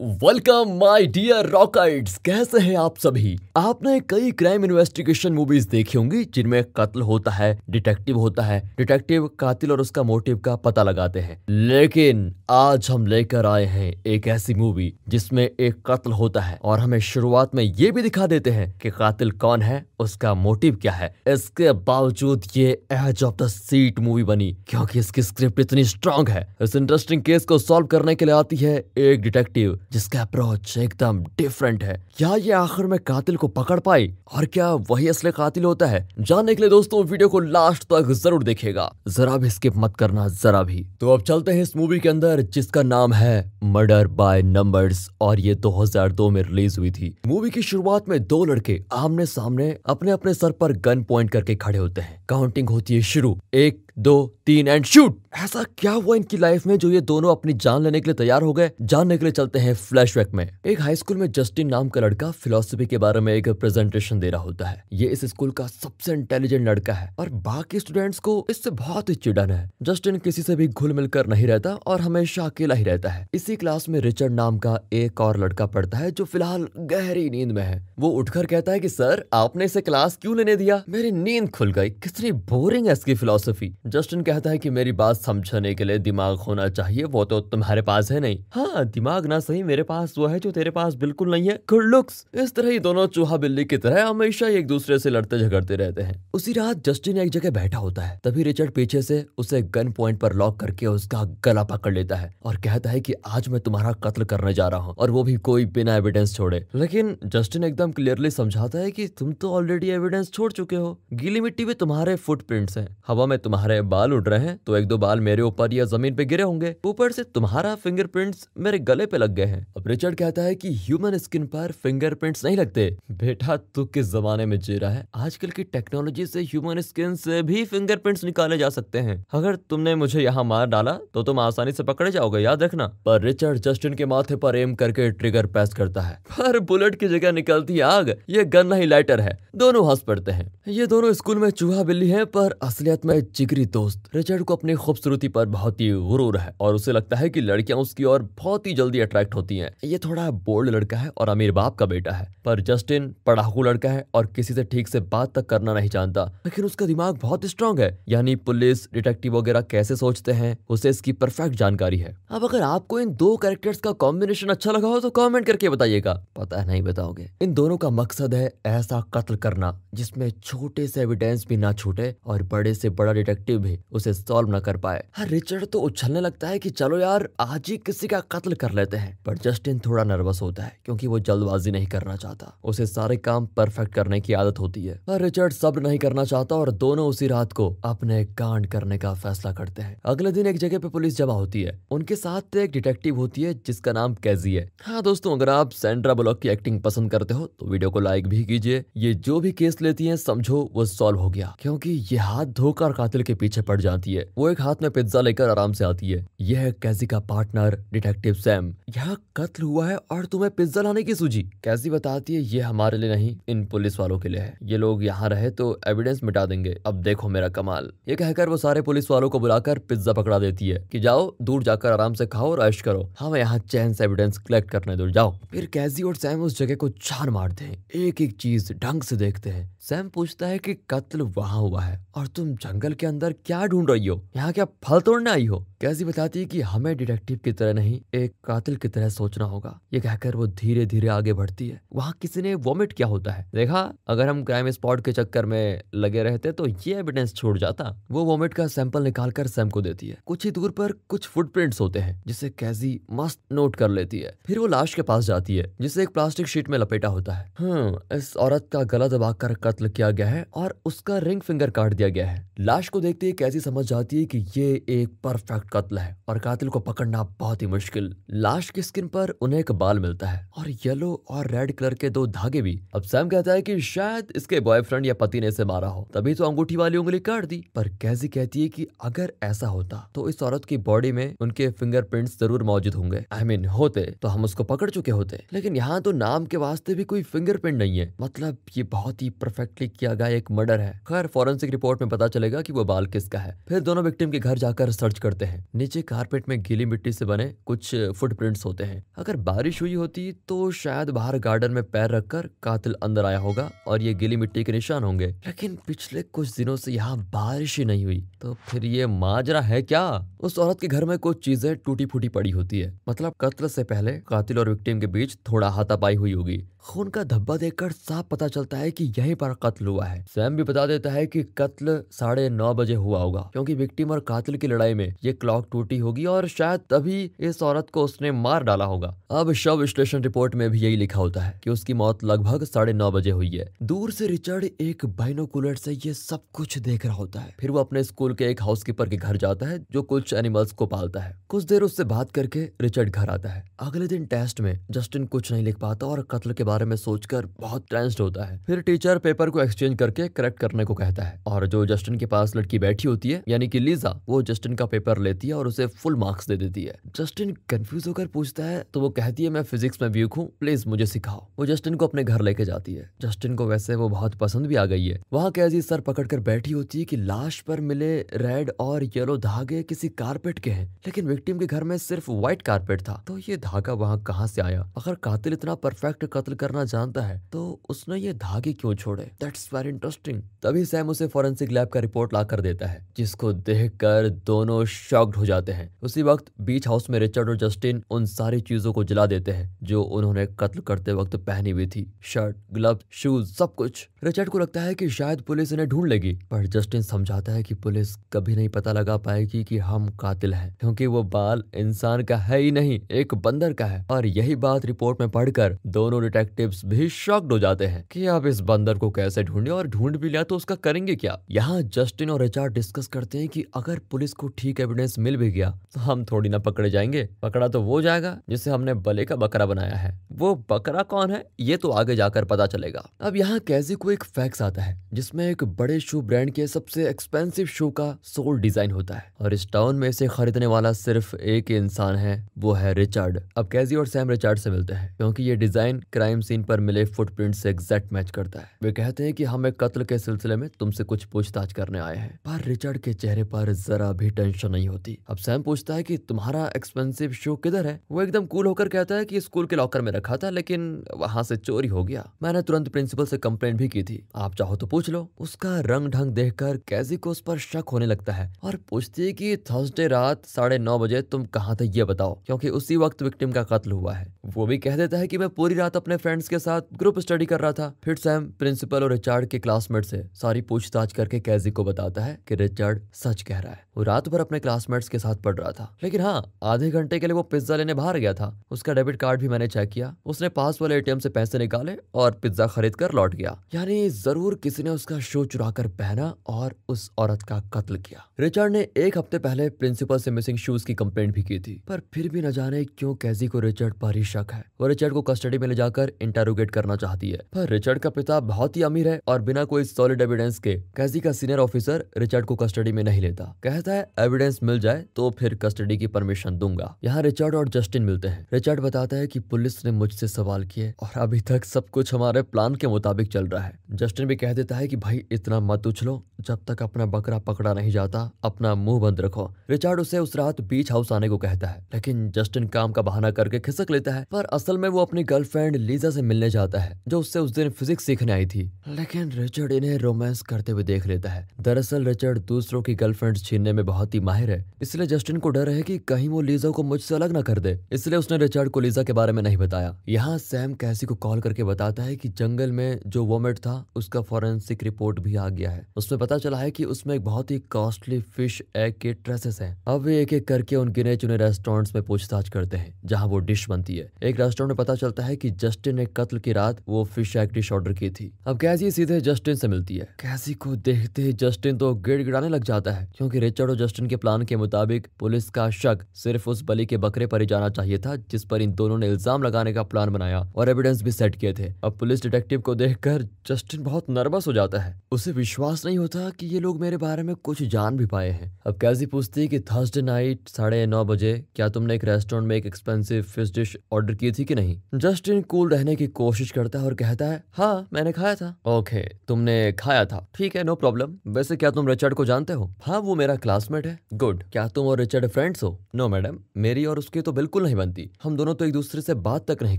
welcome my dear rockets कैसे हैं आप सभी आपने कई क्राइम इन्वेस्टिगेशन मूवीज देखी होंगी जिनमें कत्ल होता है डिटेक्टिव होता है डिटेक्टिव कातिल और उसका मोटिव का पता लगाते हैं लेकिन आज हम लेकर आए हैं एक ऐसी मूवी जिसमें एक कत्ल होता है और हमें शुरुआत में ये भी दिखा देते हैं कि कातिल कौन है उसका मोटिव क्या है इसके बावजूद ये edge of the seat movie बनी क्योंकि इसकी स्क्रिप्ट इतनी स्ट्रांग है इस इंटरेस्टिंग केस को सॉल्व करने के लिए आती है एक डिटेक्टिव जिसका अप्रोच एकदम डिफरेंट है क्या ये आखिर में कातिल को पकड़ पाई और क्या वही असली कातिल होता है जानने के लिए दोस्तों वीडियो को लास्ट तक जरूर देखेगा जरा भी स्किप मत करना जरा भी तो अब चलते हैं इस मूवी के अंदर जिसका नाम है मर्डर बाय नंबर्स और ये 2002 में रिलीज हुई थी मूवी की शुरुआत में दो लड़के आमने सामने अपने अपने सर पर गन पॉइंट करके खड़े होते हैं काउंटिंग होती है शुरू एक दो तीन एंड शूट ऐसा क्या हुआ इनकी लाइफ में जो ये दोनों अपनी जान लेने के लिए तैयार हो गए जानने के लिए चलते हैं फ्लैशबैक में एक हाई स्कूल में जस्टिन नाम का लड़का फिलोसफी के बारे में एक प्रेजेंटेशन दे रहा होता है ये इस स्कूल का सबसे इंटेलिजेंट लड़का है और बाकी स्टूडेंट्स को इससे बहुत ही चिड़न है जस्टिन किसी से भी घुल मिलकर नहीं रहता और हमेशा अकेला ही रहता है इसी उसी क्लास में रिचर्ड नाम का एक और लड़का पढ़ता है जो फिलहाल गहरी नींद में है वो उठकर कहता है कि सर आपने इसे क्लास क्यों लेने दिया मेरी नींद खुल गई कितनी बोरिंग है इसकी फिलोसफी जस्टिन कहता है कि मेरी बात समझने के लिए दिमाग होना चाहिए वो तो तुम्हारे पास है नहीं हाँ दिमाग ना सही मेरे पास वो है जो तेरे पास बिल्कुल नहीं है गुड लुक्स इस तरह ही दोनों चूहा बिल्ली की तरह हमेशा एक दूसरे से लड़ते झगड़ते रहते हैं उसी रात जस्टिन एक जगह बैठा होता है तभी रिचर्ड पीछे से उसे गन पॉइंट पर लॉक करके उसका गला पकड़ लेता है और कहता है की आज मैं तुम्हारा कत्ल करने जा रहा हूँ और वो भी कोई बिना एविडेंस छोड़े लेकिन जस्टिन एकदम क्लियरली समझाता है की तुम तो ऑलरेडी एविडेंस छोड़ चुके हो गीली मिट्टी में तुम्हारे फुटप्रिंट्स हैं हवा में तुम्हारे बाल उड़ रहे हैं तो एक दो बाल मेरे ऊपर या जमीन पे गिरे होंगे ऊपर से तुम्हारा फिंगरप्रिंट्स मेरे गले पे लग गए हैं अब रिचर्ड कहता है कि ह्यूमन स्किन पर फिंगरप्रिंट्स नहीं लगते बेटा तू किस जमाने में जी रहा है आजकल की टेक्नोलॉजी से ह्यूमन स्किन से भी फिंगरप्रिंट्स निकाले जा सकते हैं अगर तुमने मुझे यहाँ मार डाला तो तुम आसानी से पकड़े जाओगे याद रखना पर रिचर्ड जस्टिन के माथे पर एम करके ट्रिगर पैस करता है पर बुलेट की जगह निकलती आग ये गन नहीं लाइटर है दोनों हंस पड़ते हैं ये दोनों स्कूल में चूहा बिल्ली है पर असलियत में जिगरी दोस्त रिचर्ड को अपनी खूबसूरती पर बहुत ही गुरूर है और उसे लगता है की लड़कियां उसकी और बहुत ही जल्दी अट्रैक्ट होती है ये थोड़ा बोल्ड लड़का है और अमीर बाप का बेटा है पर जस्टिन पढ़ाकू लड़का है और किसी से ठीक से बात तक करना नहीं जानता लेकिन उसका दिमाग बहुत स्ट्रांग है यानी पुलिस डिटेक्टिव वगैरह कैसे सोचते हैं उसे इसकी परफेक्ट जानकारी है अब अगर आपको इन दो कैरेक्टर्स का कॉम्बिनेशन अच्छा लगा हो तो कमेंट करके बताइएगा पता है नहीं बताओगे इन दोनों का मकसद है ऐसा कत्ल करना जिसमें छोटे से एविडेंस भी ना छूटे और बड़े से बड़ा डिटेक्टिव भी उसे सॉल्व ना कर पाए हर हाँ, रिचर्ड तो उछलने लगता है की चलो यार आज ही किसी का कत्ल कर लेते हैं पर जस्टिन थोड़ा नर्वस होता है क्योंकि वो जल्दबाजी नहीं करना चाहता उसे सारे काम परफेक्ट करने की आदत होती है पर रिचर्ड सब्र नहीं करना चाहता और दोनों उसी रात को अपने कांड करने का फैसला करते हैं अगले दिन एक जगह पे पुलिस जमा होती है उनके साथ एक डिटेक्टिव डिटेक्टिव होती है जिसका नाम कैजी है हाँ दोस्तों अगर आप सेंड्रा ब्लॉक की एक्टिंग पसंद करते हो तो वीडियो को लाइक भी कीजिए ये जो भी केस लेती है समझो वो सॉल्व हो गया क्योंकि ये हाथ धोकर कातिल के पीछे पड़ जाती है वो एक हाथ में पिज्जा लेकर आराम से आती है यह है कैजी का पार्टनर डिटेक्टिव सैम यह कत्ल हुआ है और तुम्हें पिज्जा लाने की सूझी कैजी बताती है ये हमारे लिए नहीं इन पुलिस वालों के लिए है ये लोग यहाँ रहे तो एविडेंस मिटा देंगे अब देखो मेरा कमाल ये कहकर वो सारे पुलिस वालों को बुलाकर पिज्जा पकड़ा देती है कि जाओ दूर जाकर आराम से खाओ और ऐश करो करो हमें हाँ यहाँ चैन से एविडेंस कलेक्ट करने दूर जाओ फिर कैजी और सैम उस जगह को छान मारते हैं एक एक चीज ढंग से देखते हैं सैम पूछता है कि कत्ल वहाँ हुआ है और तुम जंगल के अंदर क्या ढूंढ रही हो यहाँ क्या फल तोड़ने आई हो कैसी बताती है कि हमें डिटेक्टिव की तरह नहीं एक कातिल की तरह सोचना होगा ये कहकर वो धीरे धीरे आगे बढ़ती है वहाँ किसी ने वॉमिट किया होता है देखा अगर हम क्राइम स्पॉट के चक्कर में लगे रहते तो ये एविडेंस छूट जाता वो वॉमिट का सैंपल निकाल कर सैम को देती है कुछ ही दूर पर कुछ फुटप्रिंट्स होते हैं जिसे कैजी मस्त नोट कर लेती है फिर वो लाश के पास जाती है जिसे एक प्लास्टिक शीट में लपेटा होता है हम्म इस औरत का गला दबाकर कत्ल किया गया है और उसका रिंग फिंगर काट दिया गया है लाश को देखते ही कैसी समझ जाती है कि ये एक परफेक्ट कत्ल है और कातिल को पकड़ना बहुत ही मुश्किल लाश की स्किन पर उन्हें एक बाल मिलता है और येलो और रेड कलर के दो धागे भी अब सैम कहता है कि शायद इसके बॉयफ्रेंड या पति ने इसे मारा हो तभी तो अंगूठी वाली उंगली काट दी पर कैसी कहती है कि अगर ऐसा होता तो इस औरत की बॉडी में उनके फिंगरप्रिंट्स जरूर मौजूद होंगे आई I मीन mean, होते तो हम उसको पकड़ चुके होते लेकिन यहाँ तो नाम के वास्ते भी कोई फिंगरप्रिंट नहीं है मतलब ये बहुत ही परफेक्टली किया गया एक मर्डर है खैर फॉरेंसिक रिपोर्ट में पता चलेगा की वो बाल किसका है फिर दोनों विक्टिम के घर जाकर सर्च करते हैं हैं नीचे कारपेट में गीली मिट्टी से बने कुछ फुटप्रिंट्स होते हैं अगर बारिश हुई होती तो शायद बाहर गार्डन में पैर रखकर कातिल अंदर आया होगा और ये गीली मिट्टी के निशान होंगे लेकिन पिछले कुछ दिनों से यहाँ बारिश ही नहीं हुई तो फिर ये माजरा है क्या उस औरत के घर में कुछ चीजें टूटी फूटी पड़ी होती है मतलब कत्ल से पहले कातिल और विक्टिम के बीच थोड़ा हाथापाई हुई होगी खून का धब्बा देखकर साफ पता चलता है कि यहीं पर कत्ल हुआ है सैम भी बता देता है कि कत्ल साढ़े नौ बजे हुआ होगा क्योंकि विक्टिम और कातिल की लड़ाई में ये क्लॉक टूटी होगी और शायद तभी इस औरत को उसने मार डाला होगा अब शव स्टेशन रिपोर्ट में भी यही लिखा होता है कि उसकी मौत लगभग साढ़े नौ बजे हुई है दूर से रिचर्ड एक बाइनोकुलर से ये सब कुछ देख रहा होता है फिर वो अपने स्कूल के एक हाउस कीपर के घर जाता है जो कुछ एनिमल्स को पालता है कुछ देर उससे बात करके रिचर्ड घर आता है अगले दिन टेस्ट में जस्टिन कुछ नहीं लिख पाता और कत्ल के बाद बारे में सोचकर बहुत टेंस्ड होता है फिर टीचर पेपर को एक्सचेंज करके करेक्ट करने को कहता है और जो जस्टिन के पास लड़की बैठी होती है यानी कि लीजा वो जस्टिन का पेपर लेती है और उसे फुल मार्क्स दे देती है जस्टिन कंफ्यूज होकर पूछता है तो वो कहती है मैं फिजिक्स में वीक हूँ प्लीज मुझे सिखाओ वो जस्टिन को अपने घर लेके जाती है जस्टिन को वैसे वो बहुत पसंद भी आ गई है वहाँ कैजी सर पकड़ कर बैठी होती है की लाश पर मिले रेड और येलो धागे किसी कारपेट के हैं लेकिन विक्टिम के घर में सिर्फ व्हाइट कारपेट था तो ये धागा वहाँ कहाँ से आया अगर कातिल इतना परफेक्ट कत्ल कर करना जानता है तो उसने ये धागे क्यों छोड़े दैट्स वेरी इंटरेस्टिंग तभी सैम उसे फॉरेंसिक लैब का रिपोर्ट ला कर देता है जिसको देख कर दोनों शॉक्ड हो जाते हैं उसी वक्त बीच हाउस में रिचर्ड और जस्टिन उन सारी चीजों को जला देते हैं जो उन्होंने कत्ल करते वक्त पहनी हुई थी शर्ट ग्लव शूज सब कुछ रिचर्ड को लगता है कि शायद पुलिस इन्हें ढूंढ लेगी पर जस्टिन समझाता है कि पुलिस कभी नहीं पता लगा पाएगी कि हम कातिल हैं क्योंकि वो बाल इंसान का है ही नहीं एक बंदर का है और यही बात रिपोर्ट में पढ़कर दोनों डिटेक्ट डिटेक्टिव्स भी शॉक्ड हो जाते हैं कि आप इस बंदर को कैसे ढूंढे और ढूंढ भी लिया तो उसका करेंगे क्या यहाँ जस्टिन और एचआर डिस्कस करते हैं कि अगर पुलिस को ठीक एविडेंस मिल भी गया तो हम थोड़ी ना पकड़े जाएंगे पकड़ा तो वो जाएगा जिसे हमने बले का बकरा बनाया है वो बकरा कौन है ये तो आगे जाकर पता चलेगा अब यहाँ कैजी को एक फैक्स आता है जिसमे एक बड़े शू ब्रांड के सबसे एक्सपेंसिव शू का सोल डिजाइन होता है और इस टाउन में इसे खरीदने वाला सिर्फ एक इंसान है वो है रिचर्ड अब कैजी और सैम रिचर्ड से मिलते हैं क्योंकि ये डिजाइन क्राइम क्राइम सीन पर मिले फुटप्रिंट से एग्जैक्ट मैच करता है वे कहते हैं कि हम एक कत्ल के सिलसिले में तुमसे कुछ पूछताछ करने आए हैं पर रिचर्ड के चेहरे पर जरा भी टेंशन नहीं होती अब सैम पूछता है कि तुम्हारा एक्सपेंसिव शो किधर है वो एकदम कूल होकर कहता है कि स्कूल के लॉकर में रखा था लेकिन वहां से चोरी हो गया मैंने तुरंत प्रिंसिपल से कंप्लेंट भी की थी आप चाहो तो पूछ लो उसका रंग ढंग देख कर कैजी को उस पर शक होने लगता है और पूछती है की थर्सडे रात साढ़े नौ बजे तुम कहाँ थे ये बताओ क्योंकि उसी वक्त विक्टिम का कत्ल हुआ है वो भी कह देता है कि मैं पूरी रात अपने फ्रेंड्स के साथ ग्रुप स्टडी कर रहा था फिर सैम प्रिंसिपल और रिचार्ड के क्लासमेट से सारी पूछताछ करके कैजी को बताता है कि रिचार्ड सच कह रहा है वो रात भर अपने क्लासमेट्स के साथ पढ़ रहा था लेकिन हाँ आधे घंटे के लिए वो पिज्जा लेने बाहर गया था उसका डेबिट कार्ड भी मैंने चेक किया उसने पास वाले एटीएम से पैसे निकाले और पिज्जा खरीद कर लौट गया यानी जरूर किसी ने उसका शो चुरा कर पहना और उस औरत का कत्ल किया रिचर्ड ने एक हफ्ते पहले प्रिंसिपल से मिसिंग शूज की कम्प्लेट भी की थी पर फिर भी न जाने क्यों कैजी को रिचर्ड पर ही शक है वो रिचर्ड को कस्टडी में ले जाकर इंटेरोगेट करना चाहती है पर रिचर्ड का पिता बहुत ही अमीर है और बिना कोई सॉलिड एविडेंस के कैजी का सीनियर ऑफिसर रिचर्ड को कस्टडी में नहीं लेता कह कहता है एविडेंस मिल जाए तो फिर कस्टडी की परमिशन दूंगा यहाँ रिचर्ड और जस्टिन मिलते हैं रिचर्ड बताता है की पुलिस ने मुझसे सवाल किए और अभी तक सब कुछ हमारे प्लान के मुताबिक चल रहा है जस्टिन भी कह देता है की भाई इतना मत उछलो जब तक अपना बकरा पकड़ा नहीं जाता अपना मुंह बंद रखो रिचर्ड उसे उस रात बीच हाउस आने को कहता है लेकिन जस्टिन काम का बहाना करके खिसक लेता है पर असल में वो अपनी गर्लफ्रेंड लीजा से मिलने जाता है जो उससे उस दिन फिजिक्स सीखने आई थी लेकिन रिचर्ड इन्हें रोमांस करते हुए देख लेता है दरअसल रिचर्ड दूसरों की गर्लफ्रेंड छीनने में बहुत ही माहिर है इसलिए जस्टिन को डर है कि कहीं वो लीजा को मुझसे अलग ना कर दे इसलिए उसने रिचर्ड को लीजा के बारे में नहीं बताया यहाँ सैम कैसी को कॉल करके बताता है कि जंगल में जो वोमेट था उसका फॉरेंसिक रिपोर्ट भी आ गया है उसमें पता चला है कि उसमें एक बहुत ही कॉस्टली फिश एग के ट्रेसेस है अब वे एक एक करके उन गिने चुने रेस्टोरेंट में पूछताछ करते हैं जहाँ वो डिश बनती है एक रेस्टोरेंट में पता चलता है की जस्टिन ने कत्ल की रात वो फिश एग डिश ऑर्डर की थी अब कैसी सीधे जस्टिन से मिलती है कैसी को देखते ही जस्टिन तो गिड़ गिड़ाने लग जाता है क्योंकि रिचर्ड रिचर्ड और जस्टिन के प्लान के मुताबिक पुलिस का शक सिर्फ उस बलि के बकरे पर ही जाना चाहिए था जिस पर इन दोनों ने इल्जाम लगाने का प्लान बनाया और एविडेंस भी सेट किए थे अब पुलिस डिटेक्टिव को देखकर जस्टिन बहुत नर्वस हो जाता है उसे विश्वास नहीं होता की ये लोग मेरे बारे में कुछ जान भी पाए हैं अब कैसी पूछती है की थर्सडे नाइट साढ़े नौ बजे क्या तुमने एक रेस्टोरेंट में एक एक्सपेंसिव फिश डिश ऑर्डर की थी कि नहीं जस्टिन कूल रहने की कोशिश करता है और कहता है हाँ मैंने खाया था ओके तुमने खाया था ठीक है नो प्रॉब्लम वैसे क्या तुम रिचर्ड को जानते हो हाँ वो मेरा क्लास क्लासमेट है गुड क्या तुम और रिचर्ड फ्रेंड्स हो नो मैडम मेरी और उसकी तो बिल्कुल नहीं बनती हम दोनों तो एक दूसरे से बात तक नहीं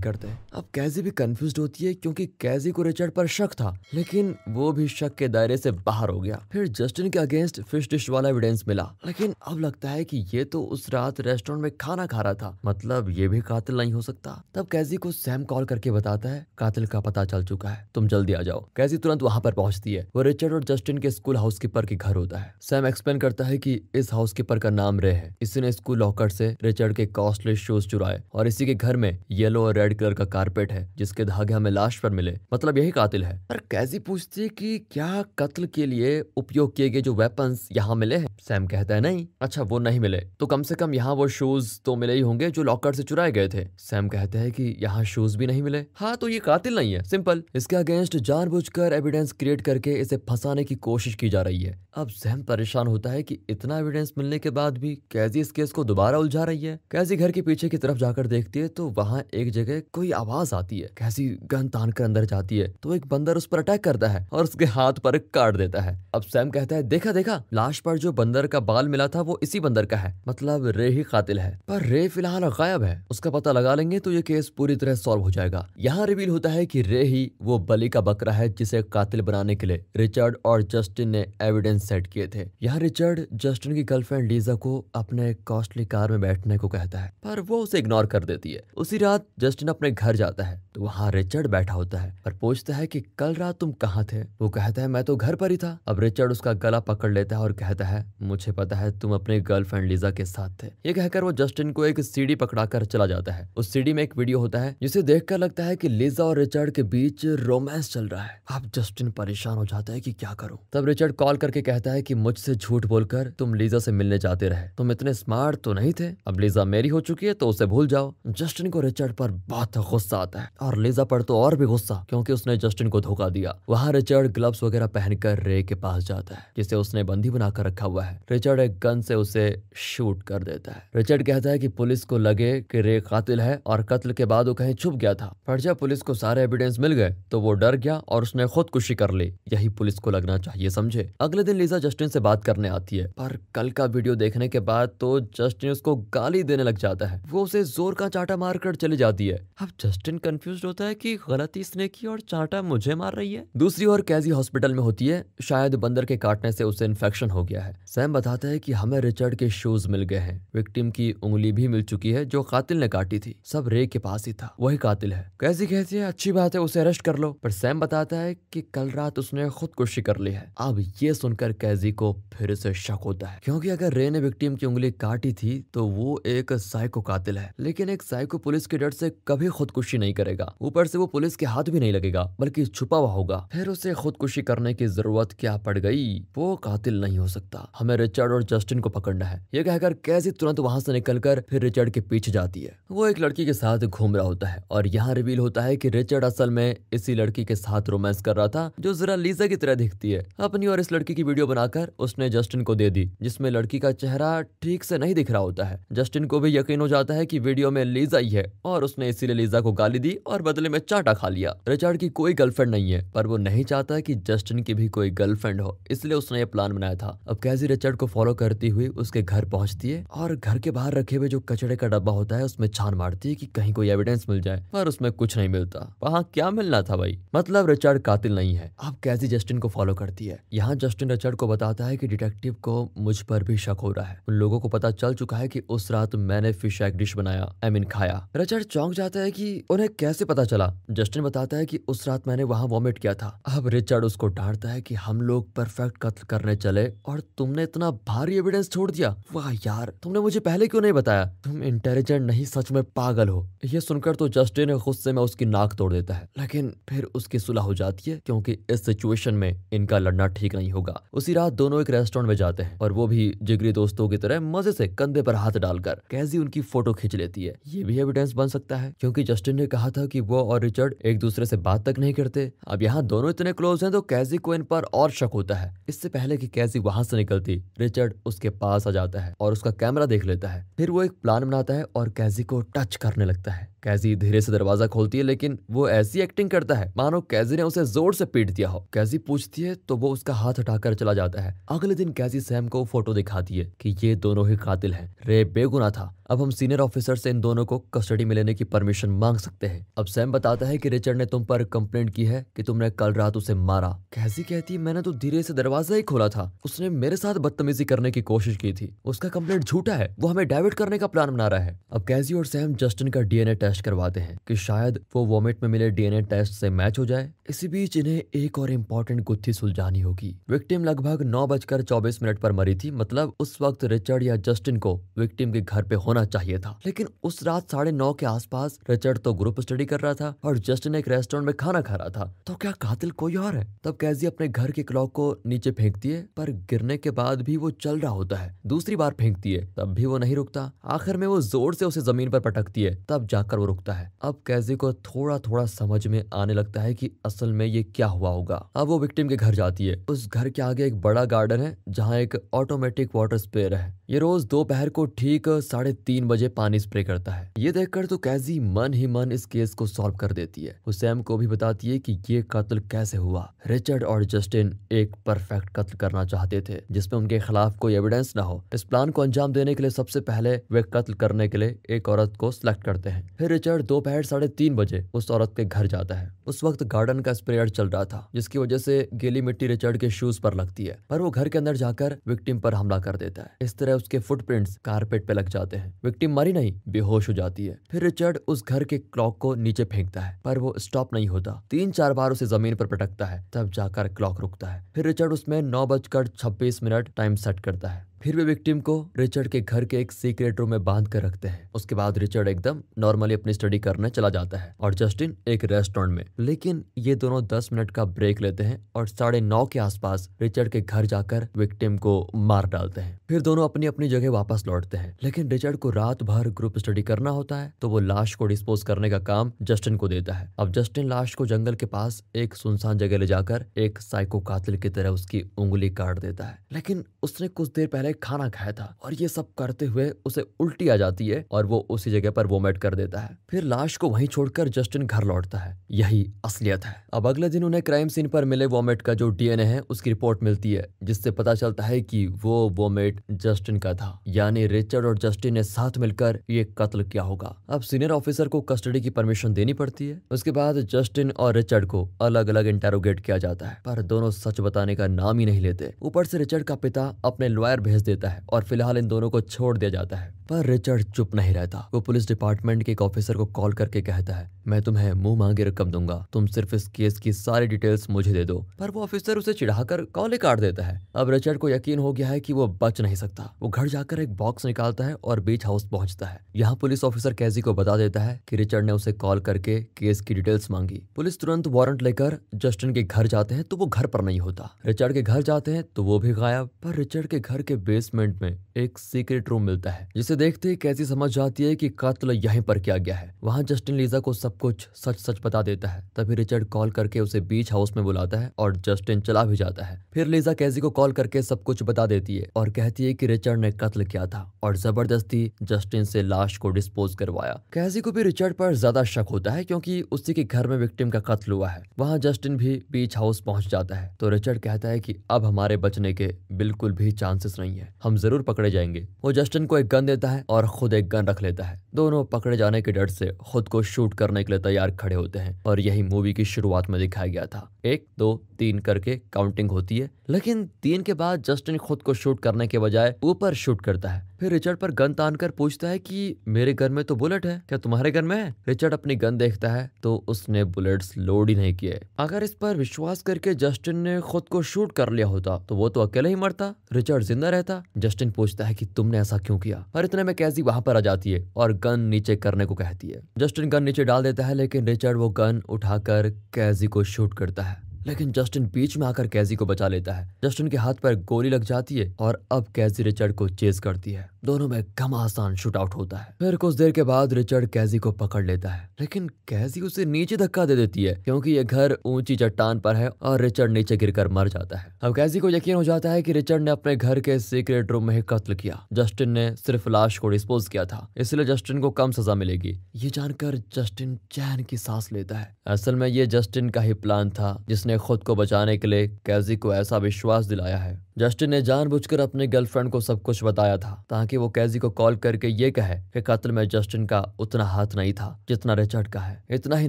करते अब कैजी भी कंफ्यूज होती है क्योंकि कैजी को रिचर्ड पर शक था लेकिन वो भी शक के दायरे से बाहर हो गया फिर जस्टिन के अगेंस्ट फिश डिश वाला एविडेंस मिला लेकिन अब लगता है की ये तो उस रात रेस्टोरेंट में खाना खा रहा था मतलब ये भी कातिल नहीं हो सकता तब कैजी को सैम कॉल करके बताता है कातिल का पता चल चुका है तुम जल्दी आ जाओ कैजी तुरंत वहाँ पर पहुँचती है वो रिचर्ड और जस्टिन के स्कूल हाउस कीपर के घर होता है सैम एक्सप्लेन करता है कि इस हाउस कीपर का नाम रे है इसने स्कूल लॉकर से रिचर्ड के कॉस्टली शूज चुराए और इसी के घर में येलो और रेड कलर का कारपेट है जिसके धागे हमें लाश पर मिले मतलब यही कातिल है पर कैसी पूछती है कि क्या कत्ल के लिए उपयोग किए गए जो वेपन्स यहाँ मिले हैं सैम कहता है नहीं अच्छा वो नहीं मिले तो कम से कम यहाँ वो शूज तो मिले ही होंगे जो लॉकर से चुराए गए थे सैम कहते हैं कि यहाँ शूज भी नहीं मिले हाँ तो ये कातिल नहीं है सिंपल इसके अगेंस्ट जानबूझकर एविडेंस क्रिएट करके इसे फंसाने की कोशिश की जा रही है अब सैम परेशान होता है कि इतना एविडेंस मिलने के बाद भी कैसी इस केस को दोबारा उलझा रही है कैसी घर के पीछे की तरफ जाकर देखती है तो वहाँ एक जगह कोई आवाज आती है कैसी गन तान कर अंदर जाती है तो एक बंदर उस पर अटैक करता है और उसके हाथ पर काट देता है अब सैम कहता है देखा देखा लाश पर जो बंदर का बाल मिला था वो इसी बंदर का है मतलब रे ही कातिल है पर रे फिलहाल गायब है उसका पता लगा लेंगे तो ये केस पूरी तरह सॉल्व हो जाएगा यहाँ रिवील होता है की रे ही वो बलि का बकरा है जिसे कातिल बनाने के लिए रिचर्ड और जस्टिन ने एविडेंस सेट किए थे यहाँ रिचर्ड जस्टिन की गर्लफ्रेंड लीजा को अपने कॉस्टली कार में बैठने को कहता है पर वो उसे इग्नोर कर देती है उसी रात जस्टिन अपने घर जाता है तो वहाँ रिचर्ड बैठा होता है पर पूछता है कि कल रात तुम कहाँ थे वो कहता है मैं तो घर पर ही था अब रिचर्ड उसका गला पकड़ लेता है और कहता है मुझे पता है तुम अपने गर्लफ्रेंड लीजा के साथ थे ये कहकर वो जस्टिन को एक सीढ़ी कर चला जाता है उस सीढ़ी में एक वीडियो होता है जिसे देख लगता है की लीजा और रिचर्ड के बीच रोमांस चल रहा है अब जस्टिन परेशान हो जाता है की क्या करूँ तब रिचर्ड कॉल करके कहता है की मुझसे झूठ बोलकर तुम लीजा से मिलने जाते रहे तुम इतने स्मार्ट तो नहीं थे अब लीजा मेरी हो चुकी है तो उसे भूल जाओ जस्टिन को रिचर्ड पर बहुत गुस्सा आता है और लीजा पर तो और भी गुस्सा क्योंकि उसने जस्टिन को धोखा दिया वहाँ रिचर्ड ग्लव्स वगैरह पहनकर रे के पास जाता है जिसे उसने बंदी बनाकर रखा हुआ है रिचर्ड एक गन से उसे शूट कर देता है रिचर्ड कहता है की पुलिस को लगे की रे कातिल है और कत्ल के बाद वो कहीं छुप गया था पर जब पुलिस को सारे एविडेंस मिल गए तो वो डर गया और उसने खुदकुशी कर ली यही पुलिस को लगना चाहिए समझे अगले दिन लीजा जस्टिन से बात करने आती है पर कल का वीडियो देखने के बाद तो जस्टिन उसको गाली देने लग जाता है वो उसे जोर का चाटा मार कर चली जाती है अब जस्टिन कंफ्यूज होता है कि गलती इसने की और चाटा मुझे मार रही है दूसरी ओर कैजी हॉस्पिटल में होती है शायद बंदर के काटने से उसे इन्फेक्शन हो गया है सैम बताता है की हमें रिचर्ड के शूज मिल गए हैं विक्टिम की उंगली भी मिल चुकी है जो कातिल ने काटी थी सब रे के पास ही था वही कातिल है कैसी कहती है अच्छी बात है उसे अरेस्ट कर लो पर सैम बताता है की कल रात उसने खुदकुशी कर ली है अब ये सुनकर कैजी को फिर से शक होता है क्योंकि अगर रे ने विक्टिम की उंगली काटी थी तो वो एक साइको कातिल है लेकिन एक साइको पुलिस के डर से कभी खुदकुशी नहीं करेगा ऊपर से वो पुलिस के हाथ भी नहीं लगेगा बल्कि छुपा हुआ होगा फिर उसे खुदकुशी करने की जरूरत क्या पड़ गई वो कातिल नहीं हो सकता हमें रिचर्ड और जस्टिन को पकड़ना है ये कहकर कैसी तुरंत वहां से निकलकर फिर रिचर्ड के पीछे जाती है वो एक लड़की के साथ घूम रहा होता है और यहाँ रिवील होता है की रिचर्ड असल में इसी लड़की के साथ रोमांस कर रहा था जो जरा लीजा की तरह दिखती है अपनी और इस लड़की की वीडियो बनाकर उसने जस्टिन को दे दिया दी जिसमें लड़की का चेहरा ठीक से नहीं दिख रहा होता है जस्टिन को भी यकीन हो जाता है कि वीडियो में लीजा ही है और उसने इसीलिए लीजा को गाली दी और बदले में चाटा खा लिया रिचर्ड की कोई गर्लफ्रेंड नहीं है पर वो नहीं चाहता की जस्टिन की भी कोई गर्लफ्रेंड हो इसलिए उसने ये प्लान बनाया था अब कैसी रिचर्ड को फॉलो करती हुई उसके घर पहुंचती है और घर के बाहर रखे हुए जो कचड़े का डब्बा होता है उसमें छान मारती है की कहीं कोई एविडेंस मिल जाए पर उसमें कुछ नहीं मिलता वहाँ क्या मिलना था भाई मतलब रिचर्ड कातिल नहीं है अब कैसी जस्टिन को फॉलो करती है यहाँ जस्टिन रिचर्ड को बताता है कि डिटेक्टिव को मुझ पर भी शक हो रहा है उन लोगों को पता चल चुका है कि उस रात मैंने फिश एग डिश बनाया आई मीन खाया रचर्ड चौंक जाता है कि उन्हें कैसे पता चला जस्टिन बताता है कि उस रात मैंने वहां वॉमिट किया था अब रिचर्ड उसको डांटता है कि हम लोग परफेक्ट कत्ल करने चले और तुमने इतना भारी एविडेंस छोड़ दिया वाह यार तुमने मुझे पहले क्यों नहीं बताया तुम इंटेलिजेंट नहीं सच में पागल हो यह सुनकर तो जस्टिन गुस्से में उसकी नाक तोड़ देता है लेकिन फिर उसकी सुलह हो जाती है क्योंकि इस सिचुएशन में इनका लड़ना ठीक नहीं होगा उसी रात दोनों एक रेस्टोरेंट में जाते हैं और वो भी जिगरी दोस्तों की तरह मजे से कंधे पर हाथ डालकर कैजी उनकी फोटो खींच लेती है ये भी एविडेंस बन सकता है क्योंकि जस्टिन ने कहा था कि वो और रिचर्ड एक दूसरे से बात तक नहीं करते अब यहाँ दोनों इतने क्लोज हैं तो कैजी को इन पर और शक होता है इससे पहले कि कैजी वहां से निकलती रिचर्ड उसके पास आ जाता है और उसका कैमरा देख लेता है फिर वो एक प्लान बनाता है और कैजी को टच करने लगता है कैजी धीरे से दरवाजा खोलती है लेकिन वो ऐसी एक्टिंग करता है मानो कैजी ने उसे जोर से पीट दिया हो कैजी पूछती है तो वो उसका हाथ हटाकर चला जाता है अगले दिन कैजी सैम को फोटो दिखाती है कि ये दोनों ही कातिल हैं रे बेगुना था अब हम सीनियर ऑफिसर से इन दोनों को कस्टडी में लेने की परमिशन मांग सकते हैं अब सैम बताता है कि रिचर्ड ने तुम पर कंप्लेंट की है कि तुमने कल रात उसे मारा कैसी कहती है मैंने तो धीरे से दरवाजा ही खोला था उसने मेरे साथ बदतमीजी करने की कोशिश की थी उसका कंप्लेंट झूठा है वो हमें डाइवर्ट करने का प्लान बना रहा है अब कैसी और सैम जस्टिन का डीएनए टेस्ट करवाते हैं कि शायद वो वॉमिट में मिले डीएनए टेस्ट से मैच हो जाए इसी बीच इन्हें एक और इम्पोर्टेंट गुत्थी सुलझानी होगी विक्टिम लगभग नौ बजकर चौबीस मिनट पर मरी थी मतलब उस वक्त रिचर्ड या जस्टिन को विक्टिम के घर पे होना चाहिए था लेकिन उस रात साढ़े नौ के आसपास रिचर्ड तो ग्रुप स्टडी कर रहा था और जस्टिन एक रेस्टोरेंट में खाना खा रहा था तो क्या कातिल कोई और है तब कैजी अपने घर के क्लॉक को नीचे फेंकती है पर गिरने के बाद भी वो चल रहा होता है दूसरी बार फेंकती है तब भी वो नहीं रुकता आखिर में वो जोर से उसे जमीन पर पटकती है तब जाकर वो रुकता है अब कैजी को थोड़ा थोड़ा समझ में आने लगता है की असल में ये क्या हुआ होगा अब वो विक्टिम के घर जाती है उस घर के आगे एक बड़ा गार्डन है जहाँ एक ऑटोमेटिक वाटर स्प्रेयर है ये रोज दोपहर को ठीक साढ़े तीन बजे पानी स्प्रे करता है ये देखकर तो कैजी मन ही मन इस केस को सॉल्व कर देती है हुसैम को भी बताती है कि ये कत्ल कैसे हुआ रिचर्ड और जस्टिन एक परफेक्ट कत्ल करना चाहते थे जिसमें उनके खिलाफ कोई एविडेंस ना हो इस प्लान को अंजाम देने के लिए सबसे पहले वे कत्ल करने के लिए एक औरत को सिलेक्ट करते हैं फिर रिचर्ड दोपहर साढ़े तीन बजे उस औरत के घर जाता है उस वक्त गार्डन का स्प्रेयर चल रहा था जिसकी वजह से गीली मिट्टी रिचर्ड के शूज पर लगती है पर वो घर के अंदर जाकर विक्टिम पर हमला कर देता है इस तरह उसके फुटप्रिंट्स कारपेट पे लग जाते हैं विक्टिम मरी नहीं बेहोश हो जाती है फिर रिचर्ड उस घर के क्लॉक को नीचे फेंकता है पर वो स्टॉप नहीं होता तीन चार बार उसे जमीन पर पटकता है तब जाकर क्लॉक रुकता है फिर रिचर्ड उसमें नौ बजकर छब्बीस मिनट टाइम सेट करता है फिर वे विक्टिम को रिचर्ड के घर के एक सीक्रेट रूम में बांध कर रखते हैं उसके बाद रिचर्ड एकदम नॉर्मली अपनी स्टडी करने चला जाता है और जस्टिन एक रेस्टोरेंट में लेकिन ये दोनों दस मिनट का ब्रेक लेते हैं और साढ़े नौ के आसपास रिचर्ड के घर जाकर विक्टिम को मार डालते हैं फिर दोनों अपनी अपनी जगह वापस लौटते हैं लेकिन रिचर्ड को रात भर ग्रुप स्टडी करना होता है तो वो लाश को डिस्पोज करने का काम जस्टिन को देता है अब जस्टिन लाश को जंगल के पास एक सुनसान जगह ले जाकर एक साइको कातिल की तरह उसकी उंगली काट देता है लेकिन उसने कुछ देर पहले मैंने खाना खाया था और ये सब करते हुए उसे उल्टी आ जाती है और वो उसी जगह पर वोमेट कर देता है फिर लाश को वहीं छोड़कर जस्टिन घर लौटता है यही असलियत है अब अगले दिन उन्हें क्राइम सीन पर मिले वोमेट का जो डीएनए है उसकी रिपोर्ट मिलती है जिससे पता चलता है की वो वोमेट जस्टिन का था यानी रिचर्ड और जस्टिन ने साथ मिलकर ये कत्ल किया होगा अब सीनियर ऑफिसर को कस्टडी की परमिशन देनी पड़ती है उसके बाद जस्टिन और रिचर्ड को अलग अलग इंटेरोगेट किया जाता है पर दोनों सच बताने का नाम ही नहीं लेते ऊपर से रिचर्ड का पिता अपने लॉयर भेज भेज देता है और फिलहाल इन दोनों को छोड़ दिया जाता है पर रिचर्ड चुप नहीं रहता वो पुलिस डिपार्टमेंट के एक ऑफिसर को कॉल करके कहता है मैं तुम्हें मुंह मांगे रकम दूंगा तुम सिर्फ इस केस की सारी डिटेल्स मुझे दे दो पर वो ऑफिसर उसे चिढ़ाकर कॉले काट देता है अब रिचर्ड को यकीन हो गया है कि वो बच नहीं सकता वो घर जाकर एक बॉक्स निकालता है और बीच हाउस पहुंचता है यहाँ पुलिस ऑफिसर कैजी को बता देता है की रिचर्ड ने उसे कॉल करके केस की डिटेल्स मांगी पुलिस तुरंत वारंट लेकर जस्टिन के घर जाते हैं तो वो घर पर नहीं होता रिचर्ड के घर जाते हैं तो वो भी गायब पर रिचर्ड के घर के बेसमेंट में एक सीक्रेट रूम मिलता है जिसे देखते ही कैसी समझ जाती है कि कत्ल यहीं पर किया गया है वहाँ जस्टिन लीजा को सब कुछ सच सच बता देता है तभी रिचर्ड कॉल करके उसे बीच हाउस में बुलाता है और जस्टिन चला भी जाता है फिर लीजा कैसी को कॉल करके सब कुछ बता देती है और कहती है कि रिचर्ड ने कत्ल किया था और जबरदस्ती जस्टिन से लाश को डिस्पोज करवाया कैसी को भी रिचर्ड पर ज्यादा शक होता है क्योंकि उसी के घर में विक्टिम का कत्ल हुआ है वहाँ जस्टिन भी बीच हाउस पहुंच जाता है तो रिचर्ड कहता है कि अब हमारे बचने के बिल्कुल भी चांसेस नहीं है हम जरूर पकड़े जाएंगे वो जस्टिन को एक गन देता करता है और खुद एक गन रख लेता है दोनों पकड़े जाने के डर से खुद को शूट करने के लिए तैयार खड़े होते हैं और यही मूवी की शुरुआत में दिखाया गया था एक दो तीन करके काउंटिंग होती है लेकिन तीन के बाद जस्टिन खुद को शूट करने के बजाय ऊपर शूट करता है फिर रिचर्ड पर गन तान कर पूछता है कि मेरे घर में तो बुलेट है क्या तुम्हारे घर में है रिचर्ड अपनी गन देखता है तो उसने बुलेट्स लोड ही नहीं किए अगर इस पर विश्वास करके जस्टिन ने खुद को शूट कर लिया होता तो वो तो अकेले ही मरता रिचर्ड जिंदा रहता जस्टिन पूछता है की तुमने ऐसा क्यों किया और इतने में कैसी वहां पर आ जाती है और गन नीचे करने को कहती है जस्टिन गन नीचे डाल देता है लेकिन रिचर्ड वो गन उठाकर कैजी को शूट करता है लेकिन जस्टिन बीच में आकर कैजी को बचा लेता है जस्टिन के हाथ पर गोली लग जाती है और अब कैजी रिचर्ड को चेज करती है दोनों में आसान शूट आउट होता है फिर कुछ देर के बाद रिचर्ड कैजी को पकड़ लेता है लेकिन कैजी उसे नीचे धक्का दे देती है क्योंकि ये घर ऊंची चट्टान पर है और रिचर्ड नीचे गिरकर मर जाता है अब कैजी को यकीन हो जाता है की रिचर्ड ने अपने घर के सीक्रेट रूम में कत्ल किया जस्टिन ने सिर्फ लाश को डिस्पोज किया था इसलिए जस्टिन को कम सजा मिलेगी ये जानकर जस्टिन चैन की सांस लेता है असल में ये जस्टिन का ही प्लान था जिसने खुद को बचाने के लिए कैजी को ऐसा विश्वास दिलाया है जस्टिन ने जानबूझकर अपने गर्लफ्रेंड को सब कुछ बताया था ताकि वो कैजी को कॉल करके ये कहे कि कत्ल में जस्टिन का उतना हाथ नहीं था जितना रिचर्ड का है इतना ही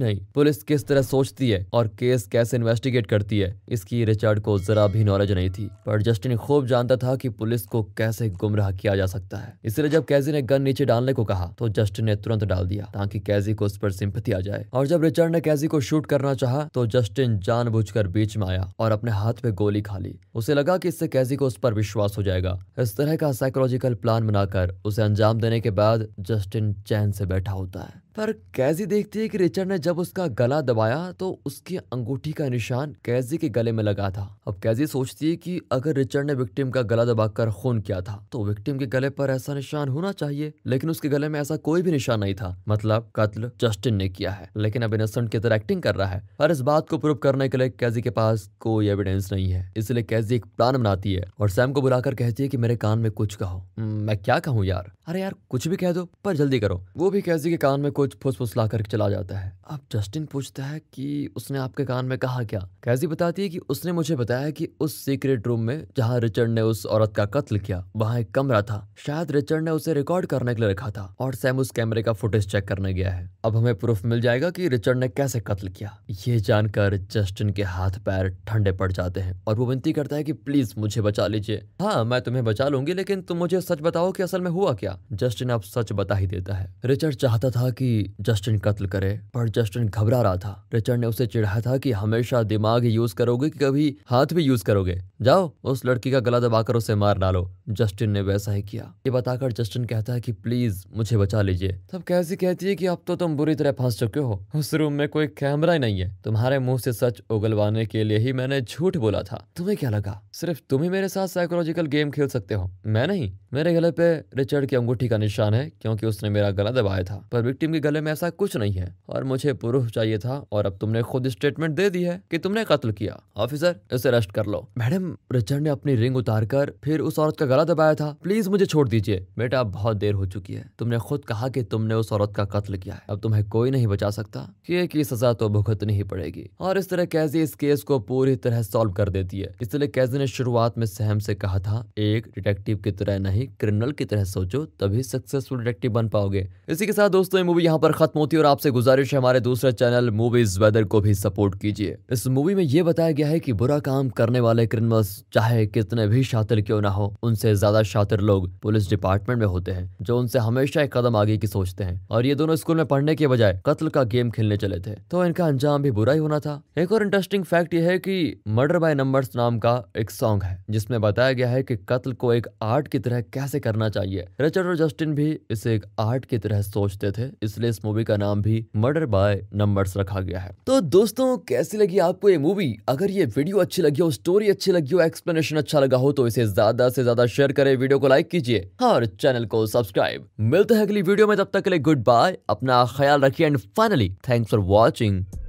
नहीं पुलिस किस तरह सोचती है और केस कैसे इन्वेस्टिगेट करती है इसकी रिचर्ड को जरा भी नॉलेज नहीं थी पर जस्टिन खूब जानता था की पुलिस को कैसे गुमराह किया जा सकता है इसलिए जब कैजी ने गन नीचे डालने को कहा तो जस्टिन ने तुरंत डाल दिया ताकि कैजी को उस पर सिंपति आ जाए और जब रिचर्ड ने कैजी को शूट करना चाह तो जस्टिन जान बीच में आया और अपने हाथ पे गोली खा ली उसे लगा की इससे कैसी को उस पर विश्वास हो जाएगा इस तरह का साइकोलॉजिकल प्लान बनाकर उसे अंजाम देने के बाद जस्टिन चैन से बैठा होता है पर कैजी देखती है कि रिचर्ड ने जब उसका गला दबाया तो उसकी अंगूठी का निशान कैजी के गले में लगा था अब कैजी सोचती है कि अगर रिचर्ड ने विक्टिम का गला दबाकर खून किया था तो विक्टिम के गले पर ऐसा निशान होना चाहिए लेकिन उसके गले में ऐसा कोई भी निशान नहीं था मतलब कत्ल जस्टिन ने किया है लेकिन अब इनसेंट की तरह एक्टिंग कर रहा है और इस बात को प्रूव करने के लिए कैजी के पास कोई एविडेंस नहीं है इसलिए कैजी एक प्लान बनाती है और सैम को बुलाकर कहती है की मेरे कान में कुछ कहो मैं क्या कहूँ यार अरे यार कुछ भी कह दो पर जल्दी करो वो भी कैजी के कान में कुछ फुसफुस ला करके चला जाता है अब जस्टिन पूछता है कि उसने आपके कान में कहा क्या कैसी बताती है कि उसने मुझे बताया कि उस सीक्रेट रूम में जहाँ रिचर्ड ने उस औरत का कत्ल किया वहाँ एक कमरा था शायद रिचर्ड ने उसे रिकॉर्ड करने के लिए रखा था और सैम उस कैमरे का फुटेज चेक करने गया है अब हमें प्रूफ मिल जाएगा की रिचर्ड ने कैसे कत्ल किया ये जानकर जस्टिन के हाथ पैर ठंडे पड़ जाते हैं और वो विनती करता है की प्लीज मुझे बचा लीजिए हाँ मैं तुम्हें बचा लूंगी लेकिन तुम मुझे सच बताओ की असल में हुआ क्या जस्टिन अब सच बता ही देता है रिचर्ड चाहता था कि जस्टिन कत्ल करे पर जस्टिन घबरा रहा था रिचर्ड ने उसे चिढ़ाया था कि हमेशा दिमाग ही यूज करोगे कि कभी हाथ भी यूज करोगे जाओ उस लड़की का गला दबाकर उसे मार डालो जस्टिन ने वैसा ही किया ये बताकर जस्टिन कहता है कि प्लीज मुझे बचा लीजिए तब कैसी कहती है कि अब तो तुम बुरी तरह फंस चुके हो उस रूम में कोई कैमरा ही नहीं है तुम्हारे मुंह से सच उगलवाने के लिए ही मैंने झूठ बोला था तुम्हें क्या लगा सिर्फ तुम ही मेरे साथ साइकोलॉजिकल गेम खेल सकते हो मैं नहीं मेरे गले पे रिचर्ड की अंगूठी का निशान है क्योंकि उसने मेरा गला दबाया था पर विक्टिम के गले में ऐसा कुछ नहीं है और मुझे प्रूफ चाहिए था और अब तुमने खुद स्टेटमेंट दे दी है कि तुमने कत्ल किया ऑफिसर इसे अरेस्ट कर लो मैडम रिचर्ड ने अपनी रिंग उतार कर फिर उस औरत का गला दबाया था प्लीज मुझे छोड़ दीजिए बेटा अब बहुत देर हो चुकी है तुमने खुद कहा कि तुमने उस औरत का कत्ल किया है अब तुम्हें कोई नहीं बचा सकता कि की सजा तो भुगतनी ही पड़ेगी और इस तरह कैजी इस केस को पूरी तरह सॉल्व कर देती है इसलिए कैजी ने शुरुआत में सहम से कहा था एक डिटेक्टिव की तरह नहीं नहीं क्रिमिनल की तरह सोचो तभी सक्सेसफुल डिटेक्टिव बन पाओगे इसी के साथ दोस्तों ये मूवी यहाँ पर खत्म होती है और आपसे गुजारिश है हमारे दूसरे चैनल मूवीज वेदर को भी सपोर्ट कीजिए इस मूवी में ये बताया गया है की बुरा काम करने वाले क्रिमिनल्स चाहे कितने भी शातिर क्यों ना हो उनसे ज्यादा शातिर लोग पुलिस डिपार्टमेंट में होते हैं जो उनसे हमेशा एक कदम आगे की सोचते हैं और ये दोनों स्कूल में पढ़ने के बजाय कत्ल का गेम खेलने चले थे तो इनका अंजाम भी बुरा ही होना था एक और इंटरेस्टिंग फैक्ट यह है कि मर्डर बाय नंबर्स नाम का एक सॉन्ग है जिसमें बताया गया है कि कत्ल को एक आर्ट की तरह कैसे करना चाहिए रिचर्ड और जस्टिन भी इसे एक आर्ट की तरह सोचते थे इसलिए इस मूवी का नाम भी मर्डर बाय नंबर्स रखा गया है तो दोस्तों कैसी लगी आपको ये मूवी अगर ये वीडियो अच्छी लगी हो स्टोरी अच्छी लगी हो एक्सप्लेनेशन अच्छा लगा हो तो इसे ज्यादा से ज्यादा शेयर करें वीडियो को लाइक कीजिए और चैनल को सब्सक्राइब मिलते हैं अगली वीडियो में तब तक के लिए गुड बाय अपना ख्याल रखिए and finally thanks for watching